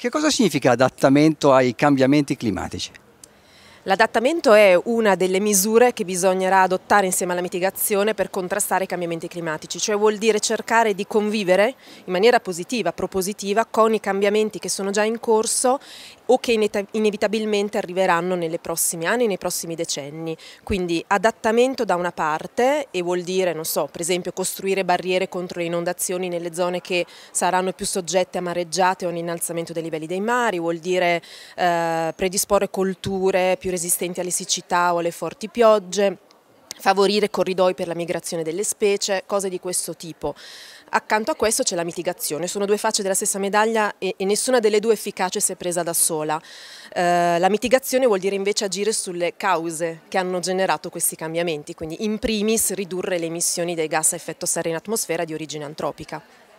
Che cosa significa adattamento ai cambiamenti climatici? L'adattamento è una delle misure che bisognerà adottare insieme alla mitigazione per contrastare i cambiamenti climatici, cioè vuol dire cercare di convivere in maniera positiva, propositiva con i cambiamenti che sono già in corso o che inevitabilmente arriveranno nelle prossime anni, nei prossimi decenni. Quindi adattamento da una parte e vuol dire, non so, per esempio costruire barriere contro le inondazioni nelle zone che saranno più soggette a mareggiate o a un innalzamento dei livelli dei mari, vuol dire eh, predisporre colture più resistenti alle siccità o alle forti piogge favorire corridoi per la migrazione delle specie, cose di questo tipo. Accanto a questo c'è la mitigazione, sono due facce della stessa medaglia e, e nessuna delle due è efficace se presa da sola. Eh, la mitigazione vuol dire invece agire sulle cause che hanno generato questi cambiamenti, quindi in primis ridurre le emissioni dei gas a effetto serra in atmosfera di origine antropica.